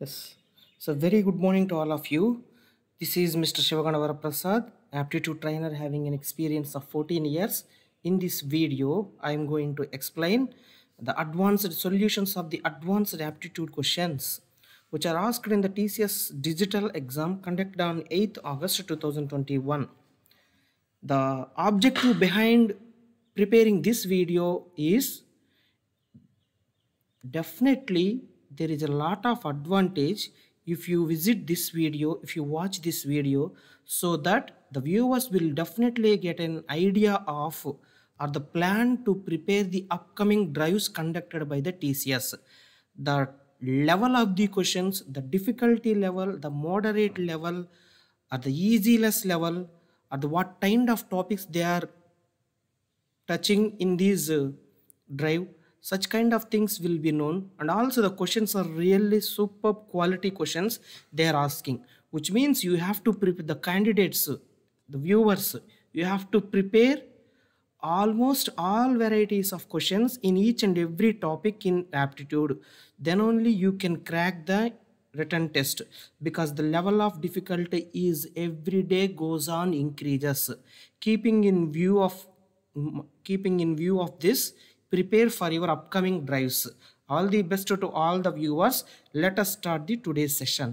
Yes. So very good morning to all of you. This is Mr. Shivaganavara Prasad, aptitude trainer having an experience of 14 years. In this video, I am going to explain the advanced solutions of the advanced aptitude questions which are asked in the TCS digital exam conducted on 8th August 2021. The objective behind preparing this video is definitely there is a lot of advantage if you visit this video, if you watch this video, so that the viewers will definitely get an idea of or the plan to prepare the upcoming drives conducted by the TCS. The level of the questions, the difficulty level, the moderate level, or the easiness level, or the what kind of topics they are touching in these uh, drive such kind of things will be known and also the questions are really superb quality questions they are asking which means you have to prepare the candidates the viewers you have to prepare almost all varieties of questions in each and every topic in aptitude then only you can crack the written test because the level of difficulty is every day goes on increases keeping in view of keeping in view of this prepare for your upcoming drives all the best to all the viewers let us start the today's session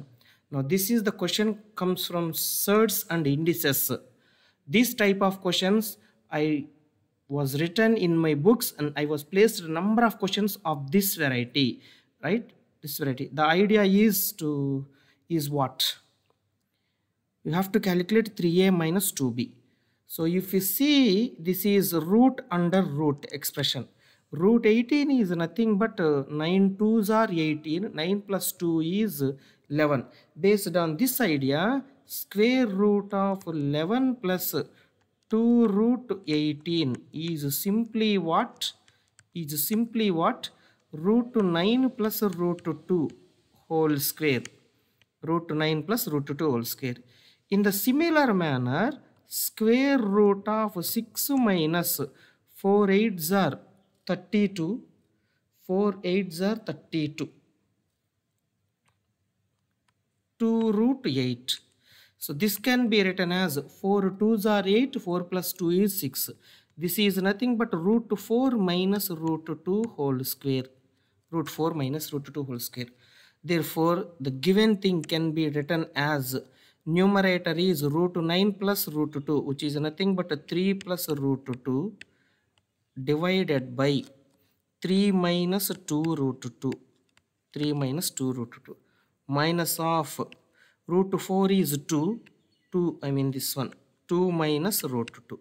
now this is the question comes from certs and indices this type of questions i was written in my books and i was placed a number of questions of this variety right this variety the idea is to is what you have to calculate 3a minus 2b so if you see this is root under root expression root 18 is nothing but uh, 9 2s are 18 9 plus 2 is 11 based on this idea square root of 11 plus 2 root 18 is simply what is simply what root 9 plus root 2 whole square root 9 plus root 2 whole square in the similar manner square root of 6 minus 4 8s are 32 4 eights are 32 2 root 8 so this can be written as 4 2s are 8 4 plus 2 is 6 this is nothing but root 4 minus root 2 whole square root 4 minus root 2 whole square therefore the given thing can be written as numerator is root 9 plus root 2 which is nothing but 3 plus root 2 divided by 3 minus 2 root 2 3 minus 2 root 2 minus of root 4 is 2 2 I mean this one 2 minus root 2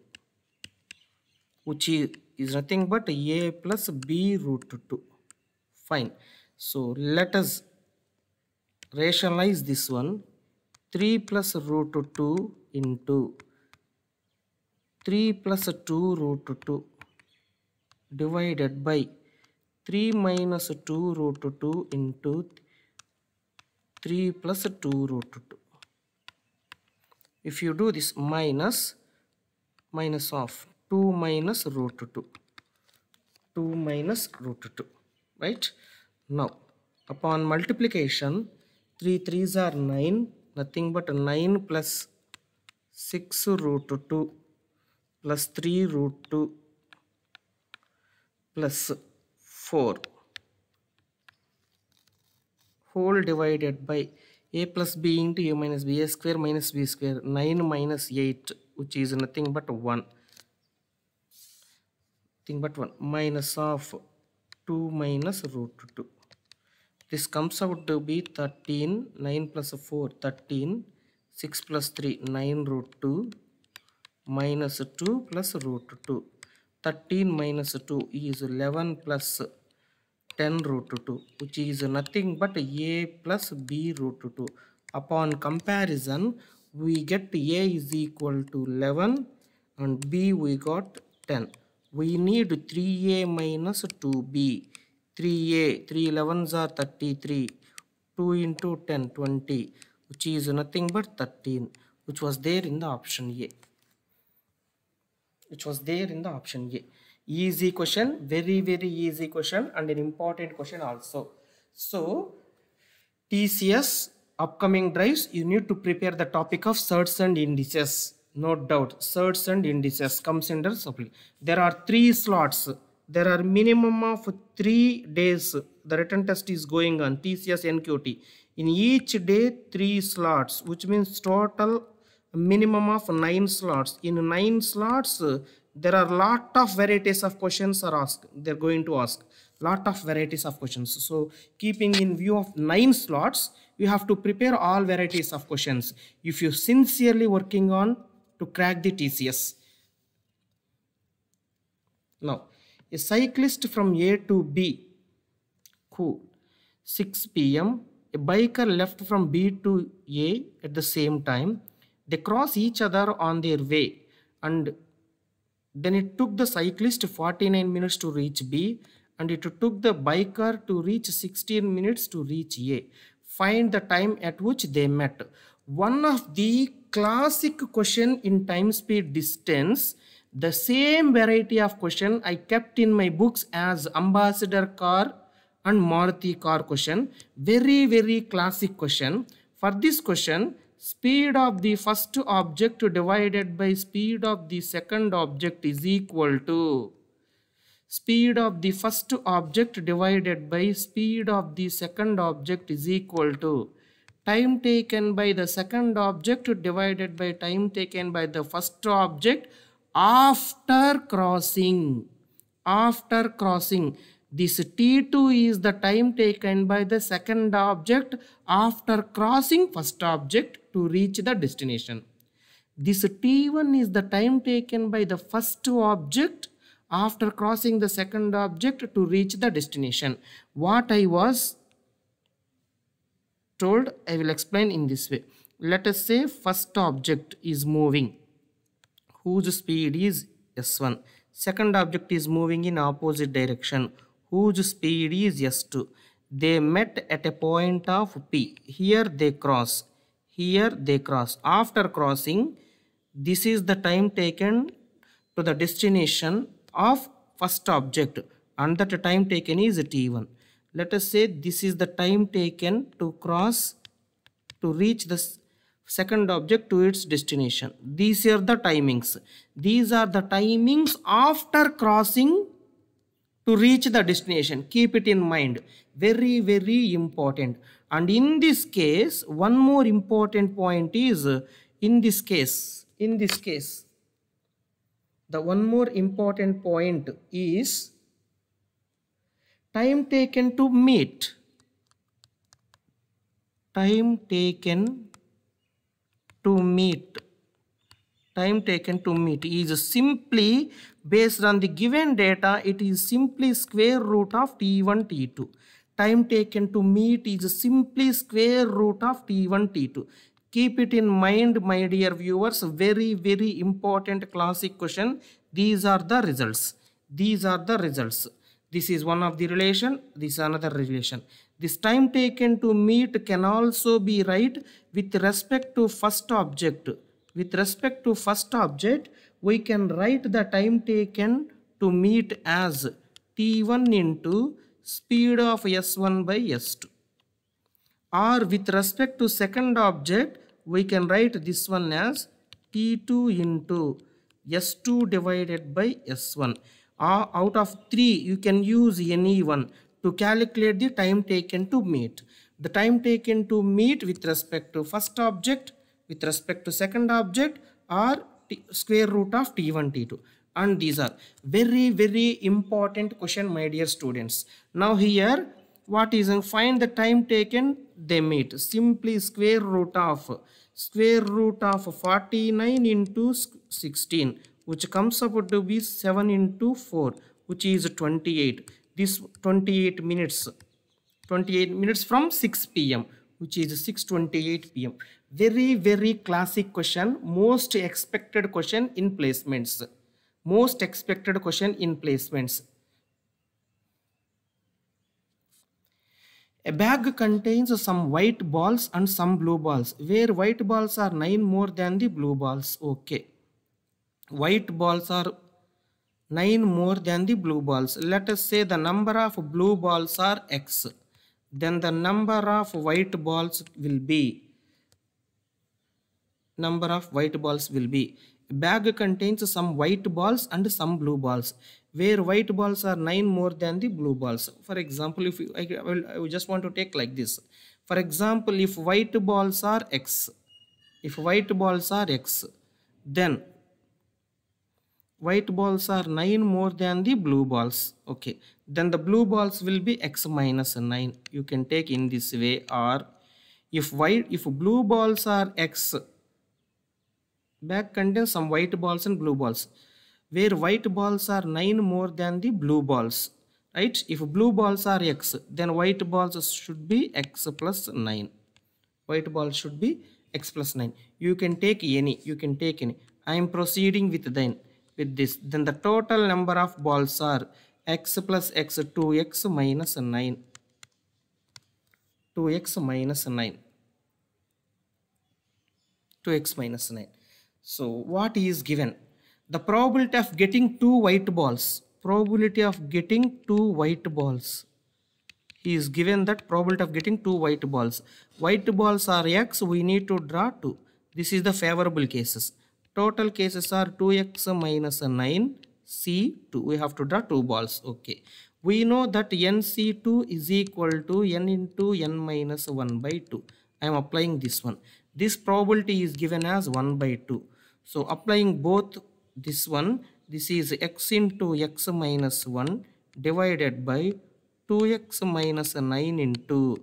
which is, is nothing but a plus b root 2 fine so let us rationalize this one 3 plus root 2 into 3 plus 2 root 2 divided by 3 minus 2 root 2 into 3 plus 2 root 2 if you do this minus minus of 2 minus root 2 2 minus root 2 right now upon multiplication 3 3s are 9 nothing but 9 plus 6 root 2 plus 3 root 2 plus 4 whole divided by a plus b into a minus b a square minus b square 9 minus 8 which is nothing but 1 thing but 1 minus of 2 minus root 2 this comes out to be 13 9 plus 4 13 6 plus 3 9 root 2 minus 2 plus root 2 13 minus 2 is 11 plus 10 root 2 which is nothing but a plus b root 2. Upon comparison we get a is equal to 11 and b we got 10. We need 3a minus 2b. 3a, 3 11s are 33. 2 into 10, 20 which is nothing but 13 which was there in the option A which was there in the option A. Easy question, very, very easy question and an important question also. So, TCS upcoming drives, you need to prepare the topic of certs and indices. No doubt, certs and indices comes under supply. There are three slots. There are minimum of three days. The written test is going on, TCS NQT. In each day, three slots, which means total minimum of 9 slots. In 9 slots, there are lot of varieties of questions are asked. They're going to ask lot of varieties of questions. So keeping in view of 9 slots, you have to prepare all varieties of questions. If you're sincerely working on to crack the TCS. Now, a cyclist from A to B, cool, 6 p.m. A biker left from B to A at the same time. They cross each other on their way and then it took the cyclist 49 minutes to reach B and it took the biker to reach 16 minutes to reach A. Find the time at which they met. One of the classic question in time speed distance the same variety of question I kept in my books as ambassador car and Maruti car question. Very, very classic question. For this question, speed of the first object divided by speed of the second object is equal to speed of the first object divided by speed of the second object is equal to time taken by the second object divided by time taken by the first object after crossing after crossing this t2 is the time taken by the second object after crossing first object to reach the destination. This t1 is the time taken by the first object after crossing the second object to reach the destination. What I was told, I will explain in this way. Let us say first object is moving, whose speed is s1. Second object is moving in opposite direction, whose speed is s2. They met at a point of p. Here they cross here they cross after crossing this is the time taken to the destination of first object and that time taken is t1 let us say this is the time taken to cross to reach the second object to its destination these are the timings these are the timings after crossing to reach the destination keep it in mind very very important and in this case, one more important point is uh, in this case, in this case, the one more important point is time taken to meet. Time taken to meet time taken to meet is simply based on the given data it is simply square root of t1 t2 time taken to meet is simply square root of T1, T2. Keep it in mind, my dear viewers, very, very important classic question. These are the results. These are the results. This is one of the relation, this another relation. This time taken to meet can also be right with respect to first object. With respect to first object, we can write the time taken to meet as T1 into speed of s1 by s2 or with respect to second object we can write this one as t 2 into s2 divided by s1 or out of 3 you can use any one to calculate the time taken to meet the time taken to meet with respect to first object with respect to second object or t square root of t1 t2 and these are very very important question my dear students now here what is find the time taken they meet simply square root of square root of 49 into 16 which comes up to be 7 into 4 which is 28 this 28 minutes 28 minutes from 6 p.m which is 6:28 p.m. Very very classic question, most expected question in placements most expected question in placements. A bag contains some white balls and some blue balls, where white balls are 9 more than the blue balls. Okay. White balls are 9 more than the blue balls. Let us say the number of blue balls are x. Then the number of white balls will be number of white balls will be bag contains some white balls and some blue balls where white balls are 9 more than the blue balls. For example, if you, I, will, I will just want to take like this. For example, if white balls are x, if white balls are x, then white balls are 9 more than the blue balls. Okay, then the blue balls will be x minus 9. You can take in this way or if white, if blue balls are x Bag contains some white balls and blue balls. Where white balls are 9 more than the blue balls. Right? If blue balls are x, then white balls should be x plus 9. White balls should be x plus 9. You can take any. You can take any. I am proceeding with then with this. Then the total number of balls are x plus x 2x minus 9. 2x minus 9. 2x minus 9. So what is given? The probability of getting two white balls. Probability of getting two white balls. He is given that probability of getting two white balls. White balls are x, we need to draw 2. This is the favorable cases. Total cases are 2x minus 9, C2. We have to draw two balls. Okay. We know that NC2 is equal to N into N minus 1 by 2. I am applying this one. This probability is given as 1 by 2. So applying both this one, this is x into x minus 1 divided by 2x minus 9 into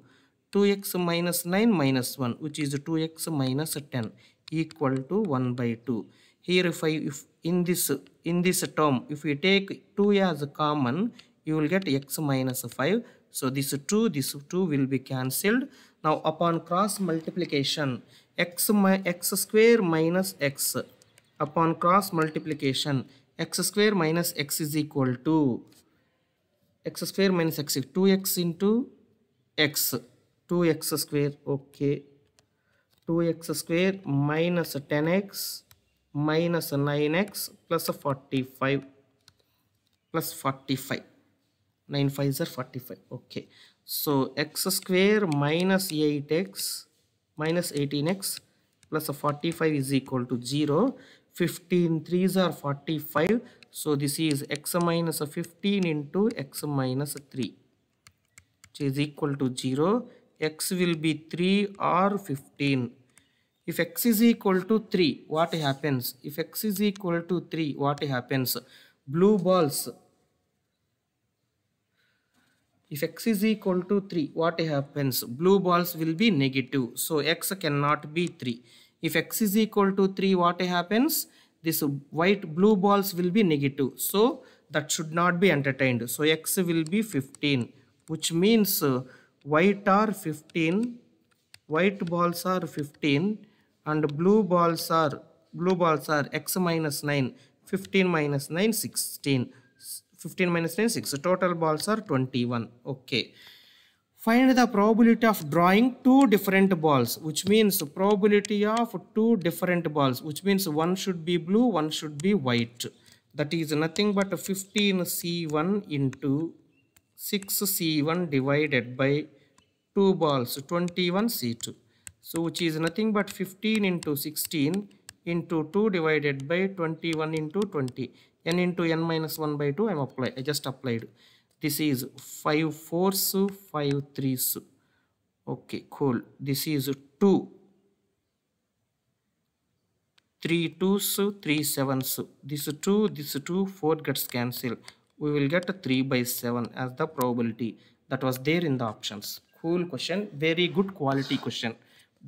2x minus 9 minus 1 which is 2x minus 10 equal to 1 by 2. Here if I if in this in this term if we take 2 as common you will get x minus 5 so this 2 this 2 will be cancelled now upon cross multiplication x, x square minus x upon cross multiplication x square minus x is equal to x square minus x 2x into x 2x square okay 2x square minus 10x minus 9x plus 45 plus 45 9 45 okay so x square minus 8x minus 18x 45 is equal to 0 15 3s are 45 so this is x minus 15 into x minus 3 which is equal to 0 x will be 3 or 15 if x is equal to 3 what happens if x is equal to 3 what happens blue balls if x is equal to 3 what happens blue balls will be negative so x cannot be 3 if x is equal to 3 what happens this white blue balls will be negative so that should not be entertained so x will be 15 which means uh, white are 15 white balls are 15 and blue balls are blue balls are x minus 9 15 minus 9 16 15 minus 10 6 so total balls are 21 okay find the probability of drawing two different balls which means probability of two different balls which means one should be blue one should be white that is nothing but 15 c1 into 6 c1 divided by two balls 21 c2 so which is nothing but 15 into 16 into 2 divided by 21 into 20 n into n minus 1 by 2 I'm apply I just applied this is 5 fours 5 threes okay cool this is 2 3 twos 3 sevens this 2 this 2 4 gets cancelled we will get 3 by 7 as the probability that was there in the options cool question very good quality question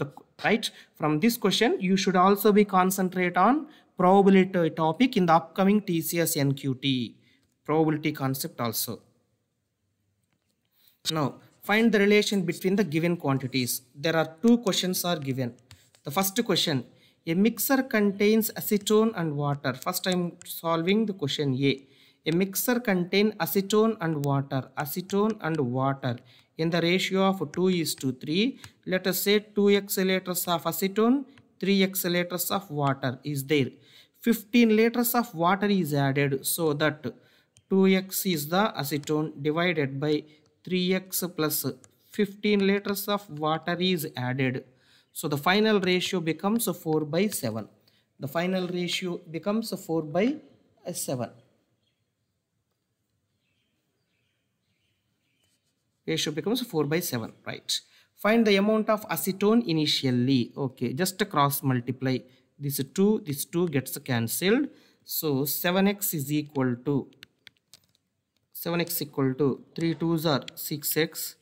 the right from this question you should also be concentrate on probability topic in the upcoming TCS NQT, probability concept also. Now, find the relation between the given quantities. There are two questions are given. The first question, a mixer contains acetone and water. First I am solving the question A. A mixer contains acetone and water. Acetone and water in the ratio of 2 is to 3. Let us say 2 exhalators of acetone 3x liters of water is there. 15 liters of water is added so that 2x is the acetone divided by 3x plus 15 liters of water is added. So the final ratio becomes 4 by 7. The final ratio becomes 4 by 7. Ratio becomes 4 by 7, right. Find the amount of acetone initially. Okay, just cross multiply. This 2, this 2 gets cancelled. So 7x is equal to 7x equal to 3 2s are 6x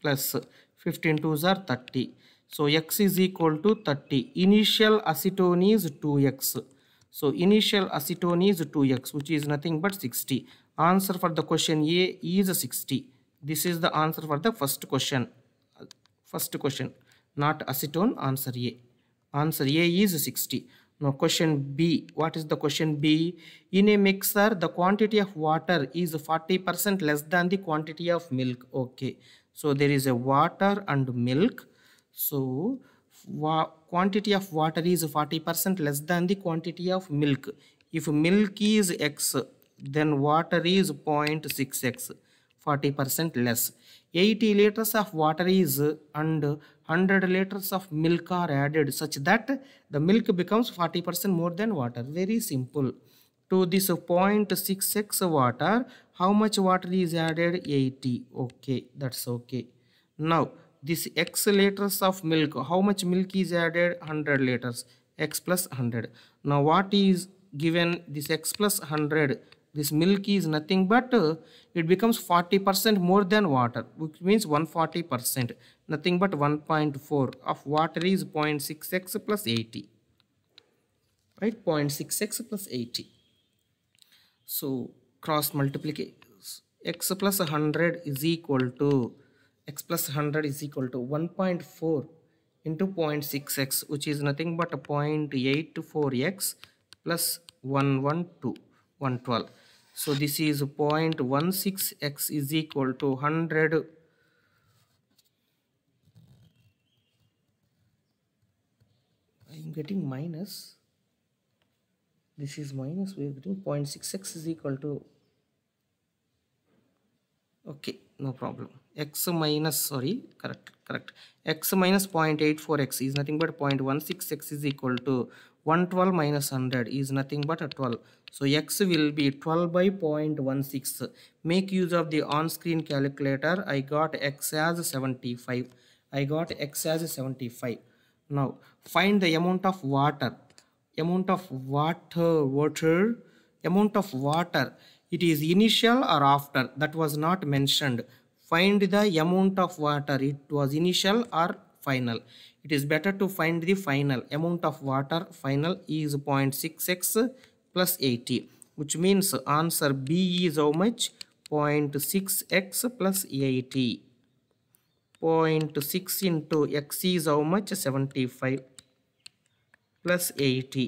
plus 15 2s are 30. So x is equal to 30. Initial acetone is 2x. So initial acetone is 2x which is nothing but 60. Answer for the question A is 60. This is the answer for the first question. First question, not acetone, answer A. Answer A is 60. Now question B, what is the question B? In a mixer, the quantity of water is 40% less than the quantity of milk. Okay, so there is a water and milk. So quantity of water is 40% less than the quantity of milk. If milk is x, then water is 0.6x. 40% less. 80 liters of water is and 100 liters of milk are added such that the milk becomes 40% more than water. Very simple. To this 0.66 water, how much water is added? 80. Okay, that's okay. Now, this x liters of milk, how much milk is added? 100 liters. x plus 100. Now, what is given? This x plus 100 this milk is nothing but uh, it becomes 40% more than water which means 140% nothing but 1.4 of water is 0.6x plus 80 right 0.6x plus 80 so cross multiplication x plus 100 is equal to x plus 100 is equal to 1.4 into 0.6x which is nothing but 0.84x plus 112 112 so this is 0.16 x is equal to 100 i'm getting minus this is minus we are getting 0.6x is equal to okay no problem x minus sorry correct correct x minus 0.84x is nothing but 0.16x is equal to 112 minus 100 is nothing but a 12. So x will be 12 by 0.16. Make use of the on-screen calculator. I got x as 75. I got x as 75. Now find the amount of water. Amount of water, water, amount of water. It is initial or after. That was not mentioned. Find the amount of water. It was initial or final it is better to find the final amount of water final is 0.66 plus 80 which means answer B is how much 0.6x plus 80 0.6 into x is how much 75 plus 80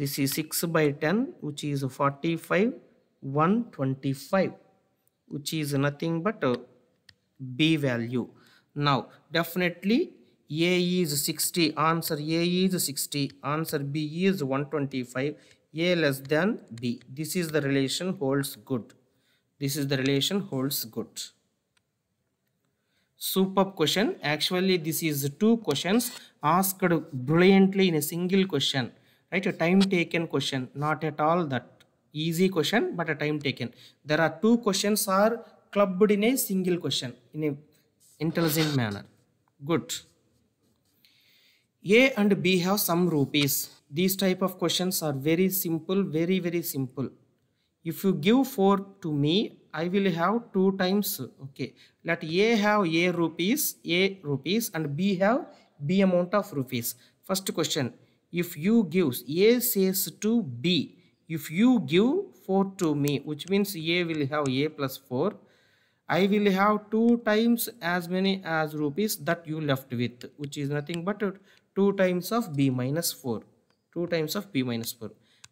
this is 6 by 10 which is 45 125 which is nothing but b value now, definitely A is 60, answer A is 60, answer B is 125, A less than B. This is the relation holds good. This is the relation holds good. Superb question. Actually, this is two questions asked brilliantly in a single question. Right, a time taken question. Not at all that easy question, but a time taken. There are two questions are clubbed in a single question, in a intelligent manner. Good. A and B have some rupees. These type of questions are very simple, very, very simple. If you give 4 to me, I will have 2 times. Okay. Let A have A rupees, A rupees and B have B amount of rupees. First question. If you gives, A says to B. If you give 4 to me, which means A will have A plus 4 I will have two times as many as rupees that you left with which is nothing but two times of b minus 4 2 times of b minus 4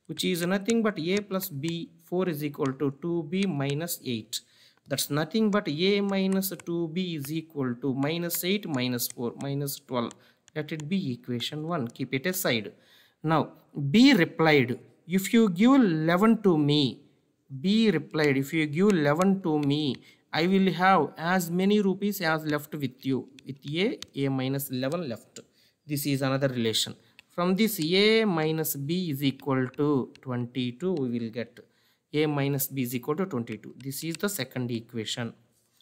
which is nothing but a plus b 4 is equal to 2b minus 8 that's nothing but a minus 2b is equal to minus 8 minus 4 minus 12 let it be equation 1 keep it aside now b replied if you give 11 to me b replied if you give 11 to me I will have as many rupees as left with you with A, A minus 11 left. This is another relation. From this A minus B is equal to 22 we will get A minus B is equal to 22. This is the second equation.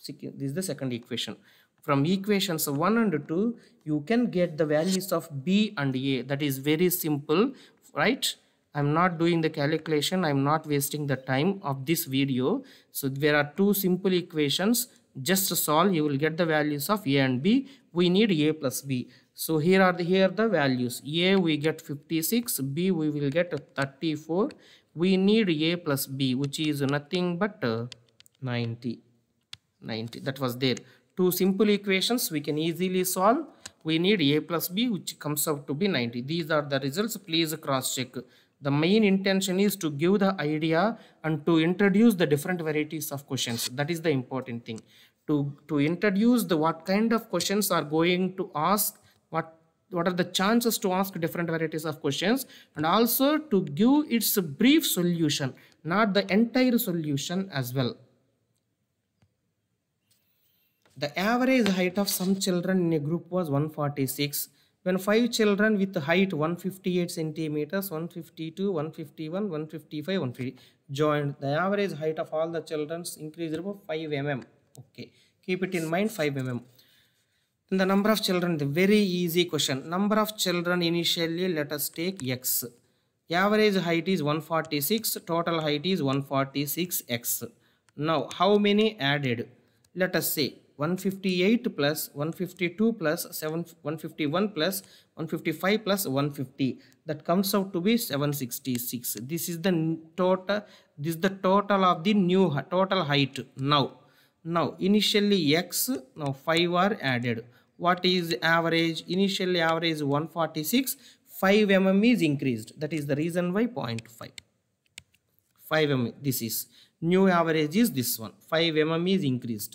This is the second equation. From equations 1 and 2 you can get the values of B and A that is very simple right I'm not doing the calculation. I'm not wasting the time of this video. So there are two simple equations. Just to solve. You will get the values of A and B. We need A plus B. So here are the, here are the values. A we get 56. B we will get 34. We need A plus B which is nothing but uh, 90. 90. That was there. Two simple equations we can easily solve. We need A plus B which comes out to be 90. These are the results. Please cross check. The main intention is to give the idea and to introduce the different varieties of questions. That is the important thing. To, to introduce the what kind of questions are going to ask, what what are the chances to ask different varieties of questions and also to give its brief solution not the entire solution as well the average height of some children in a group was 146 when five children with height 158 centimeters, 152, 151, 155, 150 joined, the average height of all the children increased by 5 mm. Okay, keep it in mind 5 mm. Then the number of children, the very easy question. Number of children initially, let us take x. Average height is 146, total height is 146x. Now, how many added? Let us say 158 plus 152 plus 7 151 plus 155 plus 150 that comes out to be 766 this is the total this is the total of the new total height now now initially x now 5 are added what is average initially average 146 5 mm is increased that is the reason why 0.5 5 mm this is new average is this one 5 mm is increased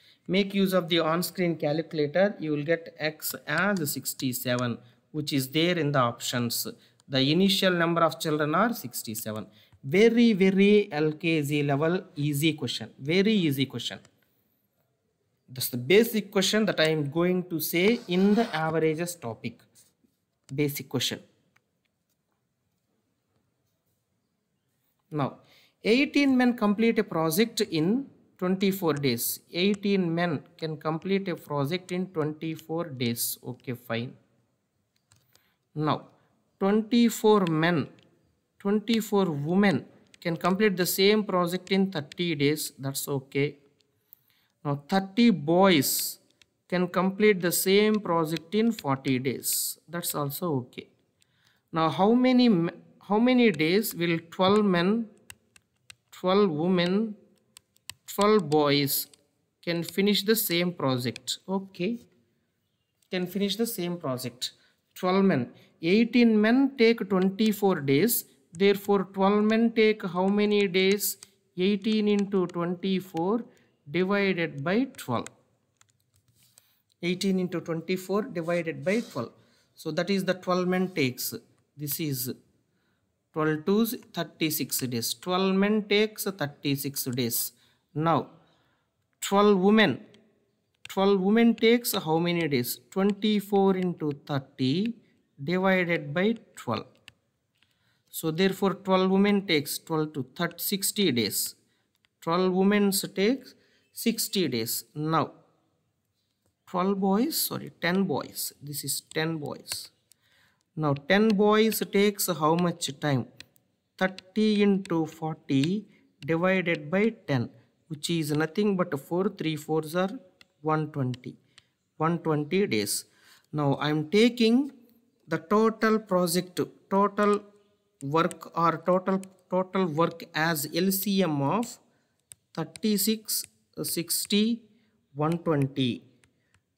Make use of the on-screen calculator. You will get x as 67 which is there in the options. The initial number of children are 67. Very, very LKZ level easy question. Very easy question. That's the basic question that I am going to say in the averages topic. Basic question. Now, 18 men complete a project in 24 days 18 men can complete a project in 24 days okay fine now 24 men 24 women can complete the same project in 30 days that's okay now 30 boys can complete the same project in 40 days that's also okay now how many how many days will 12 men 12 women 12 boys can finish the same project okay can finish the same project 12 men 18 men take 24 days therefore 12 men take how many days 18 into 24 divided by 12 18 into 24 divided by 12 so that is the 12 men takes this is 12 to 36 days 12 men takes 36 days now 12 women 12 women takes how many days 24 into 30 divided by 12 so therefore 12 women takes 12 to 30 60 days 12 women takes 60 days now 12 boys sorry 10 boys this is 10 boys now 10 boys takes how much time 30 into 40 divided by 10 which is nothing but 4 3 4s are 120 120 days now i am taking the total project total work or total total work as lcm of 36 60 120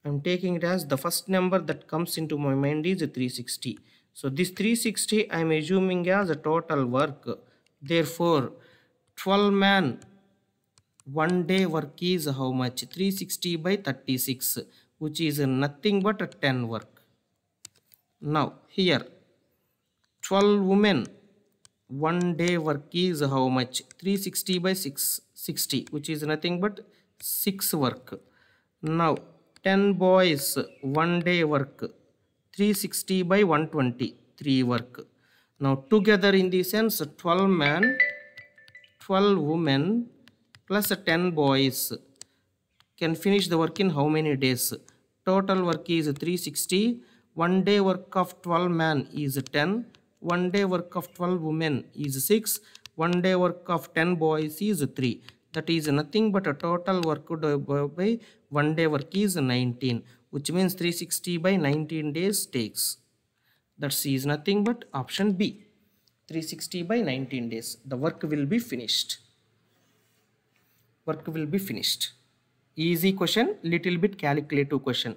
i'm taking it as the first number that comes into my mind is 360 so this 360 i'm assuming as a total work therefore 12 man one day work is how much 360 by 36 which is nothing but a 10 work now here 12 women one day work is how much 360 by 660 which is nothing but 6 work now 10 boys one day work 360 by 120 3 work now together in the sense 12 men 12 women plus 10 boys can finish the work in how many days? Total work is 360. One day work of 12 men is 10. One day work of 12 women is 6. One day work of 10 boys is 3. That is nothing but a total work by one day work is 19 which means 360 by 19 days takes. That nothing but option B. 360 by 19 days. The work will be finished work will be finished easy question little bit calculative question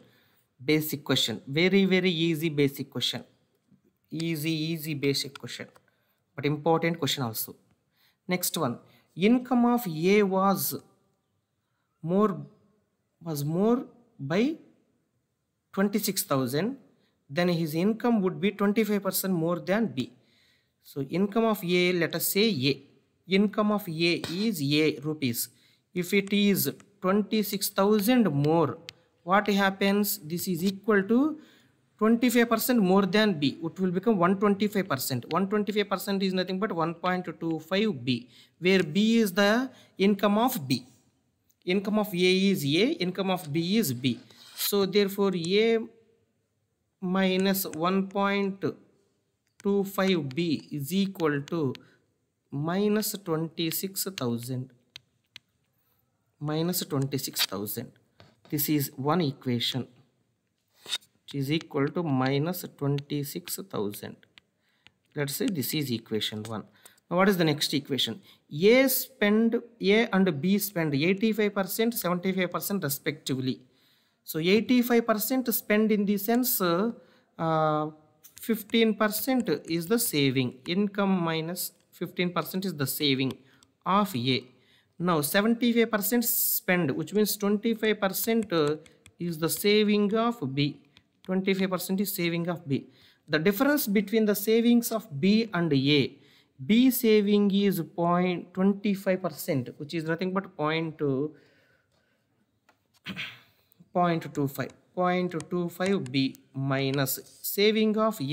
basic question very very easy basic question easy easy basic question but important question also next one income of a was more was more by 26000 then his income would be 25% more than b so income of a let us say a income of a is a rupees if it is 26000 more what happens this is equal to 25% more than B. It will become 125%. 125% is nothing but 1.25 B, where B is the income of B. Income of A is A, income of B is B. So therefore, A minus 1.25 B is equal to minus 26,000 minus 26,000. This is one equation which is equal to minus 26,000. Let's say this is equation 1. Now what is the next equation? A spend, A and B spend 85%, 75% respectively. So 85% spend in the sense 15% uh, is the saving. Income minus 15% is the saving of A now 75 percent spend which means 25 percent uh, is the saving of b 25 percent is saving of b the difference between the savings of b and a b saving is 0.25 percent which is nothing but uh, 0.2 0.25 0.25 b minus saving of a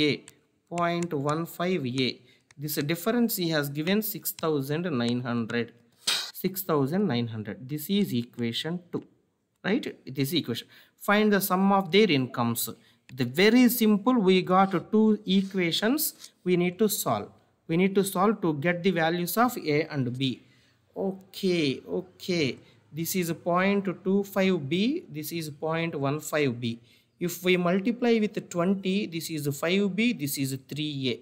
0.15 a this difference he has given 6900 6900 this is equation 2 right this equation find the sum of their incomes the very simple we got two equations we need to solve we need to solve to get the values of a and b okay okay this is 0.25b this is 0.15b if we multiply with 20 this is 5b this is 3a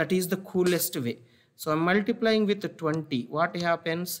that is the coolest way so i'm multiplying with 20 what happens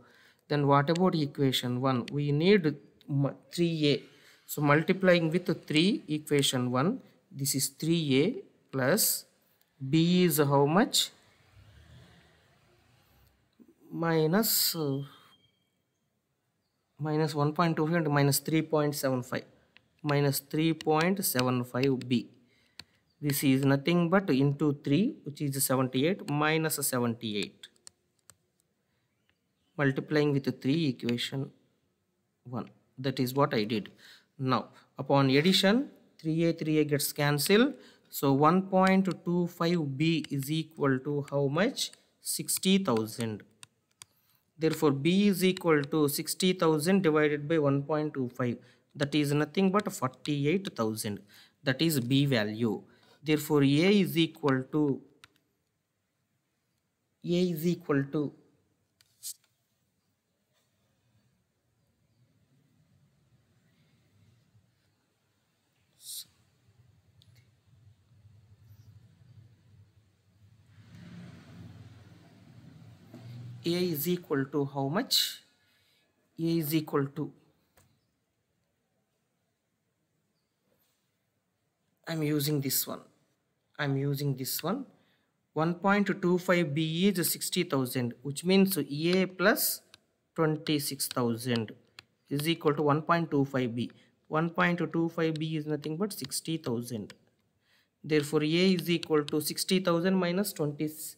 Then what about equation 1? We need 3a. So multiplying with 3 equation 1, this is 3a plus b is how much? Minus, uh, minus 1.25 and minus 3.75 minus 3.75b. This is nothing but into 3 which is 78 minus 78 multiplying with 3 equation 1 that is what I did now upon addition 3a 3a gets cancelled so 1.25b is equal to how much 60,000 therefore b is equal to 60,000 divided by 1.25 that is nothing but 48,000 that is b value therefore a is equal to a is equal to a is equal to how much a is equal to I'm using this one I'm using this one 1.25 B is 60,000 which means A plus 26,000 is equal to 1.25 B 1.25 B is nothing but 60,000 therefore A is equal to 60,000 minus 26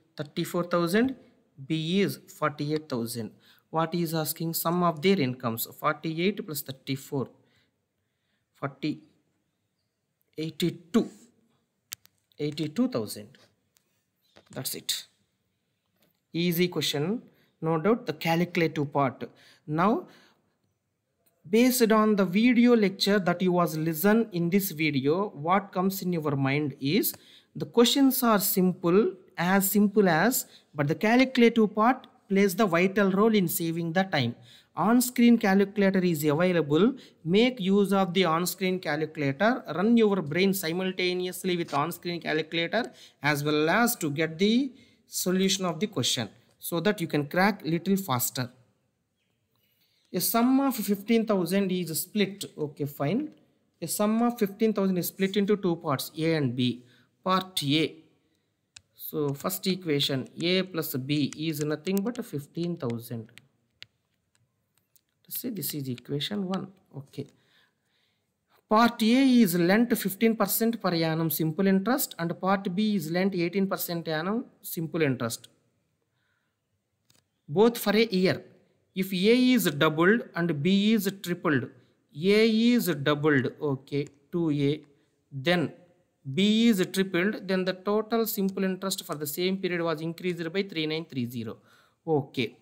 34000 B is 48000 what is asking sum of their incomes 48 plus 34 40 82 82000 that's it easy question no doubt the calculative part now based on the video lecture that you was listen in this video what comes in your mind is the questions are simple as simple as, but the calculative part plays the vital role in saving the time. On-screen calculator is available. Make use of the on-screen calculator. Run your brain simultaneously with on-screen calculator as well as to get the solution of the question so that you can crack little faster. A sum of 15,000 is split. Okay, fine. A sum of 15,000 is split into two parts, A and B. Part A, so first equation A plus B is nothing but 15,000. thousand. Let's See this is equation 1. Okay. Part A is lent 15% per annum simple interest and part B is lent 18% annum simple interest. Both for a year. If A is doubled and B is tripled, A is doubled, okay, 2A, then B is tripled, then the total simple interest for the same period was increased by 3930. Okay.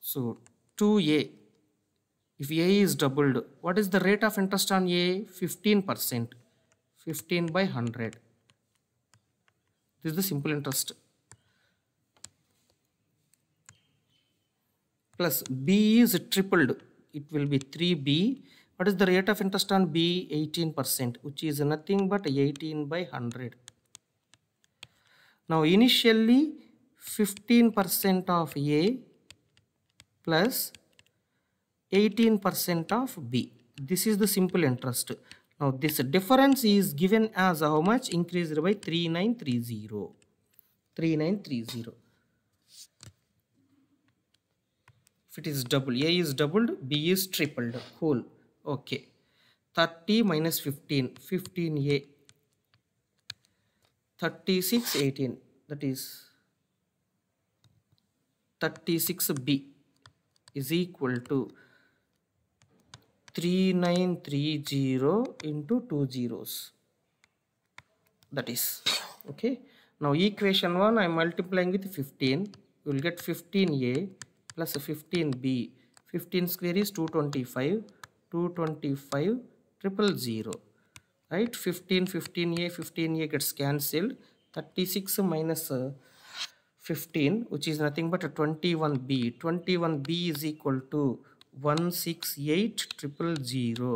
So 2A, if A is doubled, what is the rate of interest on A? 15%. 15 by 100. This is the simple interest. Plus B is tripled. It will be 3B what is the rate of interest on B? 18%, which is nothing but 18 by 100. Now, initially 15% of A plus 18% of B. This is the simple interest. Now, this difference is given as how much? Increased by 3930. 3930. If it is double, A is doubled, B is tripled, whole. Okay. 30 minus 15, 15A. 36, 18, that is 36B is equal to 3930 into 2 zeros. That is, okay. Now equation 1 I am multiplying with 15. You will get 15A plus 15B. 15 square is 225 225 triple zero right 15 15a 15a gets cancelled 36 uh, 15 which is nothing but a 21b 21b is equal to 168 triple zero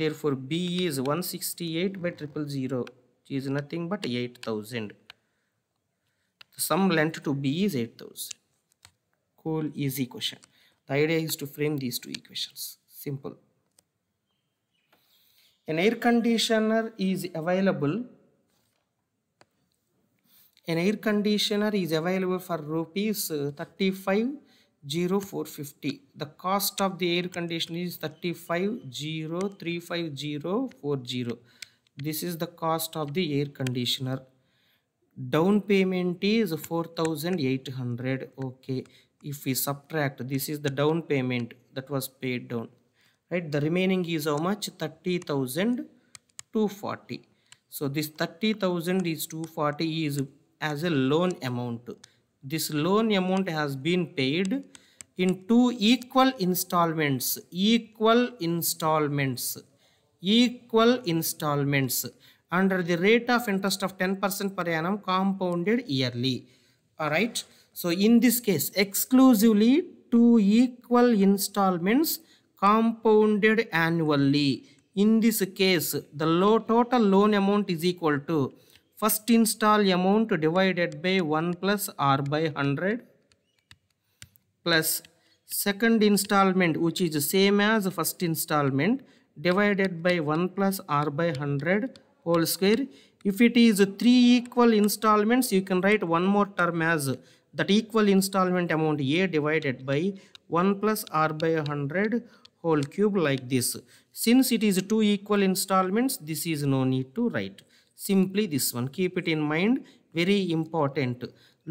therefore b is 168 by triple zero which is nothing but 8000 the sum lent to b is 8000 cool easy question the idea is to frame these two equations simple an air conditioner is available. An air conditioner is available for rupees uh, 350450. The cost of the air conditioner is 35035040. This is the cost of the air conditioner. Down payment is 4800. Okay. If we subtract, this is the down payment that was paid down right the remaining is how much 30240 so this 30000 is 240 is as a loan amount this loan amount has been paid in two equal installments equal installments equal installments under the rate of interest of 10% per annum compounded yearly all right so in this case exclusively two equal installments compounded annually. In this case, the low, total loan amount is equal to first install amount divided by 1 plus R by 100 plus second installment which is same as first installment divided by 1 plus R by 100 whole square. If it is 3 equal installments, you can write one more term as that equal installment amount A divided by 1 plus R by 100 whole cube like this. Since it is two equal installments, this is no need to write. Simply this one, keep it in mind, very important.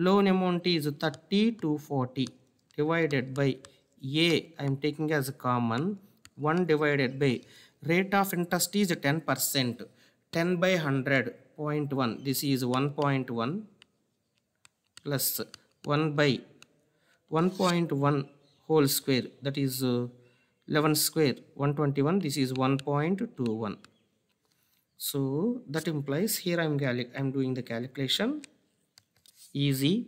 Loan amount is 30 to 40 divided by A, I am taking as a common, 1 divided by rate of interest is 10%, 10 by 100, 0.1, this is 1.1 plus 1 by 1.1 whole square, that is uh, 11 square 121 this is 1.21 so that implies here I'm I'm doing the calculation easy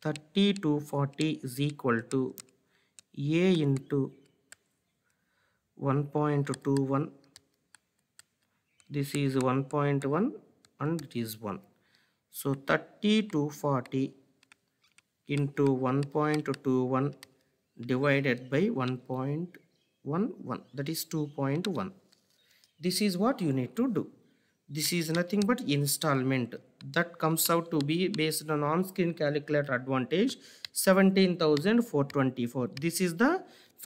30 to 40 is equal to a into 1.21 this is 1.1 and it is 1 so 30 to 40 into 1.21 divided by 1.21 1 1 that is 2.1 this is what you need to do this is nothing but installment that comes out to be based on on-screen calculator advantage 17,424 this is the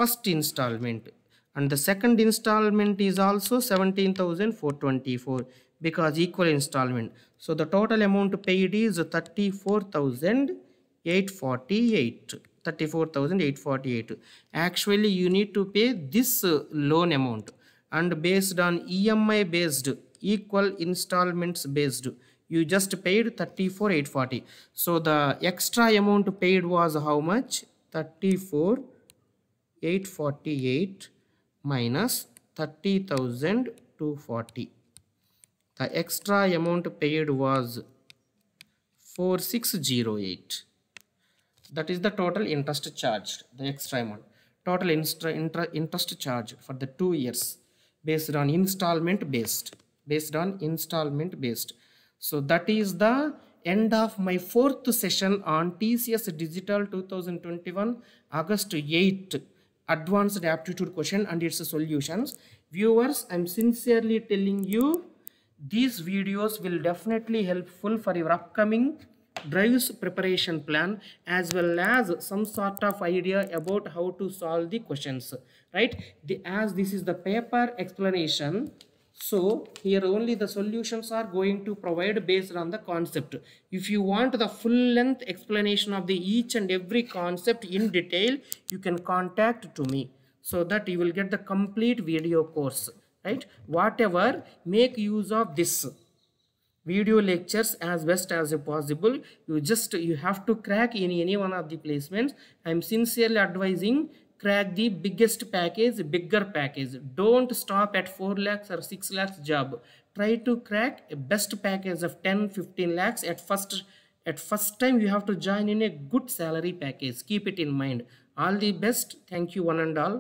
first installment and the second installment is also 17,424 because equal installment so the total amount paid is 34,848 34848 actually you need to pay this uh, loan amount and based on emi based equal installments based you just paid 34840 so the extra amount paid was how much 34848 minus 30240 the extra amount paid was 4608 that is the total interest charged the extra amount total interest charge for the two years based on installment based based on installment based so that is the end of my fourth session on TCS Digital 2021 August 8 advanced aptitude question and its solutions viewers I'm sincerely telling you these videos will definitely helpful for your upcoming drives preparation plan as well as some sort of idea about how to solve the questions right the, as this is the paper explanation so here only the solutions are going to provide based on the concept. If you want the full length explanation of the each and every concept in detail, you can contact to me so that you will get the complete video course, right? Whatever, make use of this video lectures as best as possible you just you have to crack in any one of the placements i'm sincerely advising crack the biggest package bigger package don't stop at 4 lakhs or 6 lakhs job try to crack a best package of 10 15 lakhs at first at first time you have to join in a good salary package keep it in mind all the best thank you one and all